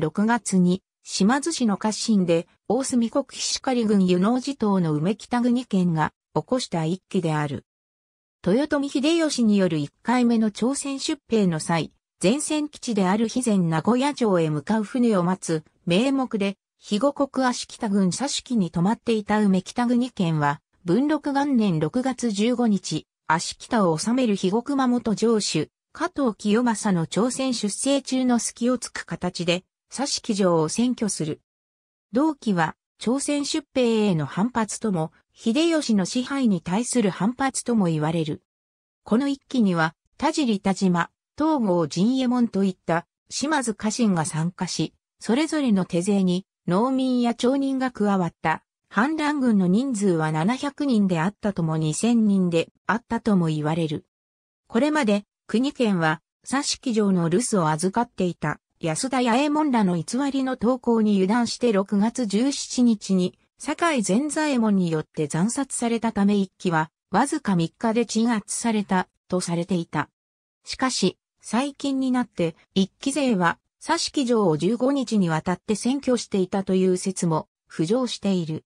6月に、島津市の家臣で、大隅国菱狩郡湯能寺島の梅北国県が起こした一揆である。豊臣秀吉による1回目の朝鮮出兵の際、前線基地である肥前名古屋城へ向かう船を待つ名目で、肥後国足北軍佐敷に泊まっていた梅北国県は、文禄元年6月15日、足北を治める肥後熊本城主、加藤清正の朝鮮出征中の隙をつく形で、佐敷城を占拠する。同期は、朝鮮出兵への反発とも、秀吉の支配に対する反発とも言われる。この一期には、田尻田島、東郷陣右衛門といった島津家臣が参加し、それぞれの手勢に農民や町人が加わった。反乱軍の人数は700人であったとも2000人であったとも言われる。これまで国県は、佐敷城の留守を預かっていた安田八重門らの偽りの投稿に油断して6月17日に、堺井善左衛門によって残殺されたため一期は、わずか3日で鎮圧された、とされていた。しかし、最近になって、一期勢は、佐敷城を15日にわたって占拠していたという説も、浮上している。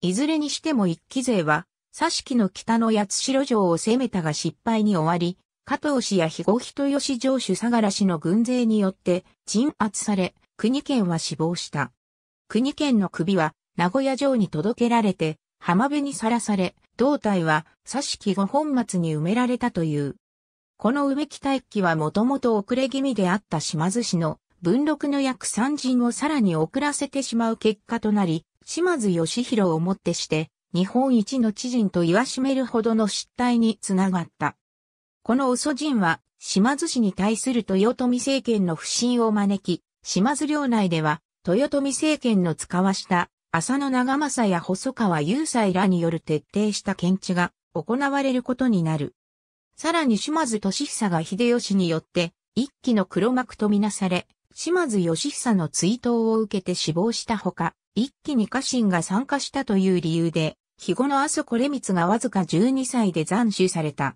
いずれにしても一期勢は、佐敷の北の八代城を攻めたが失敗に終わり、加藤氏や肥後人吉城主相良氏の軍勢によって鎮圧され、国県は死亡した。国県の首は名古屋城に届けられて浜辺にさらされ、胴体は佐敷後本末に埋められたという。この植木大器はもともと遅れ気味であった島津氏の文禄の約三人をさらに遅らせてしまう結果となり、島津義弘をもってして日本一の知人と言わしめるほどの失態につながった。このオソ人は、島津氏に対する豊臣政権の不信を招き、島津領内では、豊臣政権の使わした浅野長政や細川雄斎らによる徹底した検知が行われることになる。さらに島津俊久が秀吉によって一気の黒幕とみなされ、島津義久の追悼を受けて死亡したほか、一気に家臣が参加したという理由で、日後の麻蘇これ光がわずか12歳で斬首された。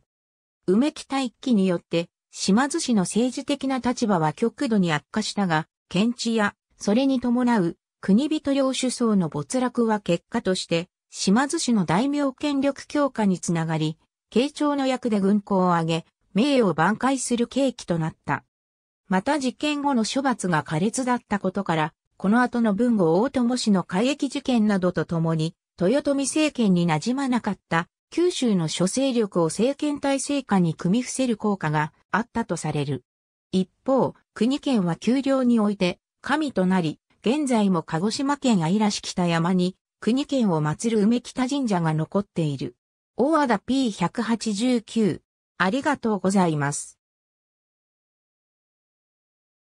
梅北一揆によって、島津氏の政治的な立場は極度に悪化したが、検知や、それに伴う、国人領主層の没落は結果として、島津氏の大名権力強化につながり、慶長の役で軍港を挙げ、名誉を挽回する契機となった。また事件後の処罰が苛烈だったことから、この後の文後大友氏の海役事件などとともに、豊臣政権に馴染まなかった九州の諸勢力を政権体制下に組み伏せる効果があったとされる。一方、国県は丘陵において神となり、現在も鹿児島県愛良市北山に国県を祀る梅北神社が残っている。大和田 P189。ありがとうございます。